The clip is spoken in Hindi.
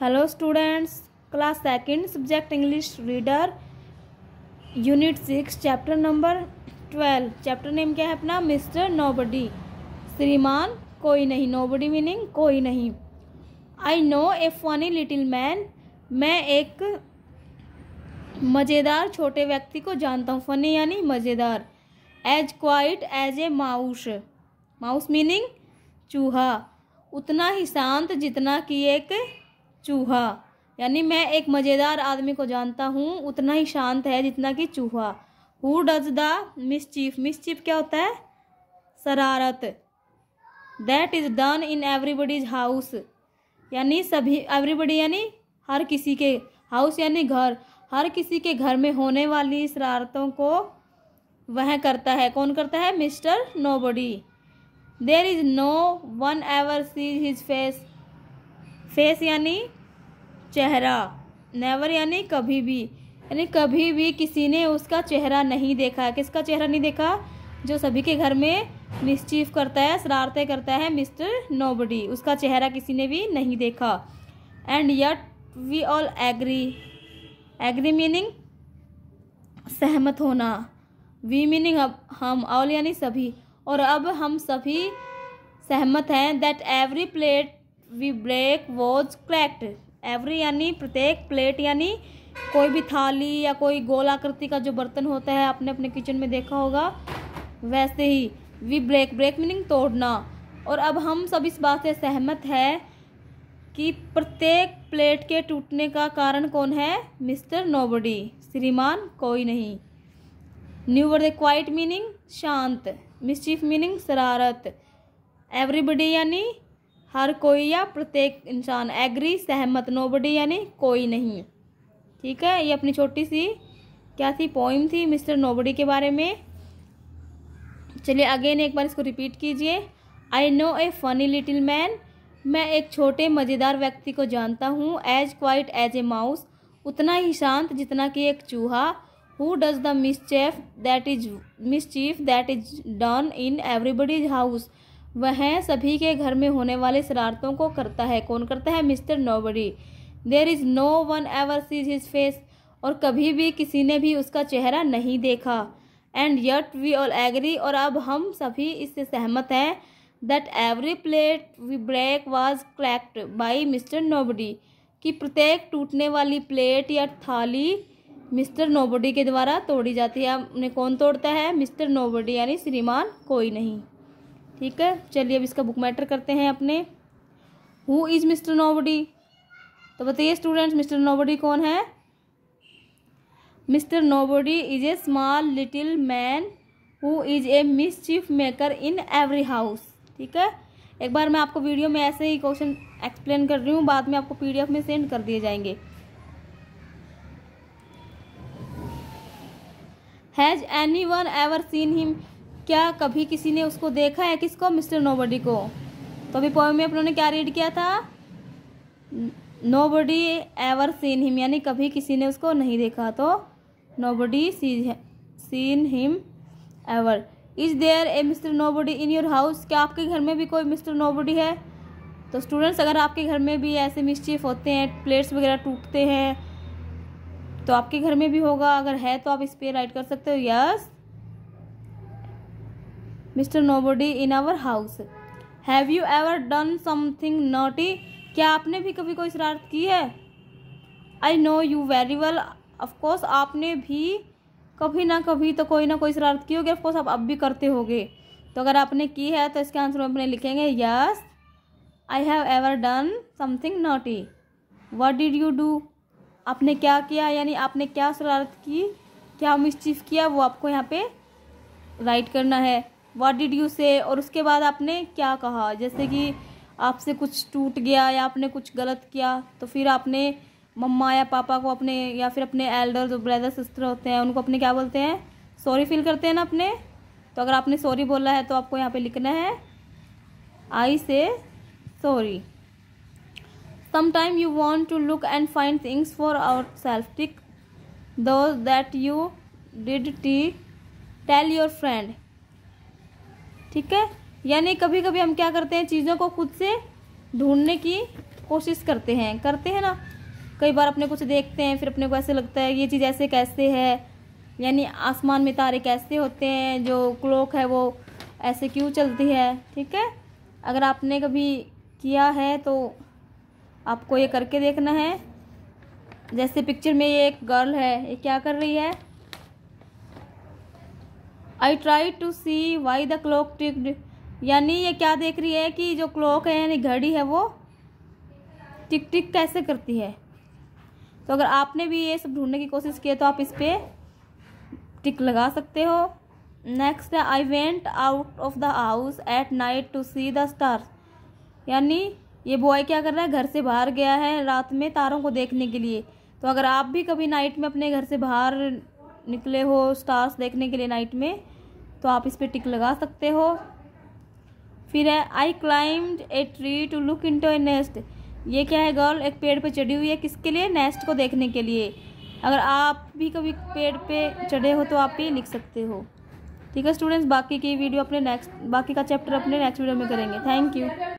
hello students class second subject English reader unit six chapter number twelve chapter name क्या है अपना मिस्टर नोबडी श्रीमान कोई नहीं नोबडी मीनिंग कोई नहीं I know a funny little man मैं एक मज़ेदार छोटे व्यक्ति को जानता हूँ फनी यानी मज़ेदार as quiet as a mouse mouse meaning चूहा उतना ही शांत जितना कि एक चूहा यानी मैं एक मज़ेदार आदमी को जानता हूँ उतना ही शांत है जितना कि चूहा who does the mischief mischief क्या होता है शरारत that is done in everybody's house यानी सभी एवरीबडी यानी हर किसी के हाउस यानी घर हर किसी के घर में होने वाली शरारतों को वह करता है कौन करता है Mr body there is no one ever sees his face face यानी चेहरा नेवर यानी कभी भी यानी कभी भी किसी ने उसका चेहरा नहीं देखा किसका चेहरा नहीं देखा जो सभी के घर में मिसचीफ करता है शरारतें करता है मिस्टर नोबडी उसका चेहरा किसी ने भी नहीं देखा and yet we all agree agree meaning सहमत होना वी मीनिंग अब हम ऑल यानी सभी और अब हम सभी सहमत हैं that every plate we break was cracked every यानी प्रत्येक प्लेट यानी कोई भी थाली या कोई गोल आकृति का जो बर्तन होता है आपने अपने किचन में देखा होगा वैसे ही वी ब्रेक ब्रेक मीनिंग तोड़ना और अब हम सब इस बात से सहमत है कि प्रत्येक प्लेट के टूटने का कारण कौन है मिस्टर नोबडी श्रीमान कोई नहीं न्यू वर्ड क्वाइट मीनिंग शांत मिस्चीफ मीनिंग शरारत एवरीबडी यानी हर कोई या प्रत्येक इंसान एग्री सहमत नोबडी यानी कोई नहीं ठीक है ये अपनी छोटी सी क्या थी पोइम थी मिस्टर नोबडी के बारे में चलिए अगेन एक बार इसको रिपीट कीजिए I know a funny little man मैं एक छोटे मज़ेदार व्यक्ति को जानता हूँ as quiet as a mouse उतना ही शांत जितना कि एक चूहा who does the mischief that is mischief that is done in everybody's house वह सभी के घर में होने वाले शरारतों को करता है कौन करता है Mr Nobody there is no one ever sees his face और कभी भी किसी ने भी उसका चेहरा नहीं देखा and yet we all agree और अब हम सभी इससे सहमत हैं that every plate we break was cracked by Mr Nobody कि प्रत्येक टूटने वाली प्लेट या थाली मिस्टर नोबडी के द्वारा तोड़ी जाती है उन्हें कौन तोड़ता है मिस्टर नोबडी यानी श्रीमान कोई नहीं ठीक है चलिए अब इसका बुक मैटर करते हैं अपने हु इज़ मिस्टर नोबडी तो बताइए स्टूडेंट्स मिस्टर नोबडी कौन है Mr Nobody is a small little man who is a mischief maker in every house ठीक है एक बार मैं आपको वीडियो में ऐसे ही क्वेश्चन एक्सप्लेन कर रही हूँ बाद में आपको पीडीएफ में सेंड कर दिए जाएंगे has anyone ever seen him क्या कभी किसी ने उसको देखा है किसको मिस्टर नोबडी को तो अभी पोएम में अपनों ने क्या रीड किया था nobody ever seen him यानी कभी किसी ने उसको नहीं देखा तो nobody seen him ever is there a Mr Nobody in your house क्या आपके घर में भी कोई मिस्टर नो बडी है तो स्टूडेंट्स अगर आपके घर में भी ऐसे मिस्चीफ होते हैं प्लेट्स वगैरह टूटते हैं तो आपके घर में भी होगा अगर है तो आप इस पर राइट कर सकते हो yes Mr Nobody in our house have you ever done something naughty क्या आपने भी कभी कोई शरारत की है I know you very well of course आपने भी कभी ना कभी तो कोई ना कोई शरारत की होगी ऑफकोर्स आप अब भी करते होगे तो अगर आपने की है तो इसके आंसर में अपने लिखेंगे yes I have ever done something naughty what did you do आपने क्या किया यानी आपने क्या शरारत की क्या मिसचीफ किया वो आपको यहाँ पे राइट करना है वाट डिड यू से और उसके बाद आपने क्या कहा जैसे कि आपसे कुछ टूट गया या आपने कुछ गलत किया तो फिर आपने मम्मा या पापा को अपने या फिर अपने एल्डर जो ब्रदर सिस्टर होते हैं उनको अपने क्या बोलते हैं सॉरी फील करते हैं ना अपने तो अगर आपने सॉरी बोला है तो आपको यहाँ पे लिखना है I say sorry you want to look and find things for our self tick दो दैट यू डिड टी टेल योर फ्रेंड ठीक है यानी कभी कभी हम क्या करते हैं चीज़ों को खुद से ढूंढने की कोशिश करते हैं करते हैं ना कई बार अपने कुछ देखते हैं फिर अपने को ऐसे लगता है ये चीज़ ऐसे कैसे है यानी आसमान में तारे कैसे होते हैं जो क्लॉक है वो ऐसे क्यों चलती है ठीक है अगर आपने कभी किया है तो आपको ये करके देखना है जैसे पिक्चर में ये एक गर्ल है ये क्या कर रही है I try to see why the clock ticked यानी ये क्या देख रही है कि जो क्लॉक है यानी घड़ी है वो टिक टिक कैसे करती है तो अगर आपने भी ये सब ढूंढने की कोशिश की है तो आप इस पर टिक लगा सकते हो नेक्स्ट है I went out of the house at night to see the star यानी ये बॉय क्या कर रहा है घर से बाहर गया है रात में तारों को देखने के लिए तो अगर आप भी कभी नाइट में अपने घर से बाहर निकले हो स्टार्स देखने के लिए नाइट में तो आप इस पर टिक लगा सकते हो फिर है I climbed a tree to look into a nest ये क्या है गर्ल एक पेड़ पे चढ़ी हुई है किसके लिए नेस्ट को देखने के लिए अगर आप भी कभी पेड़ पे चढ़े हो तो आप ये लिख सकते हो ठीक है स्टूडेंट्स बाकी की वीडियो अपने नेक्स्ट बाकी का चैप्टर अपने नेक्स्ट वीडियो में करेंगे थैंक यू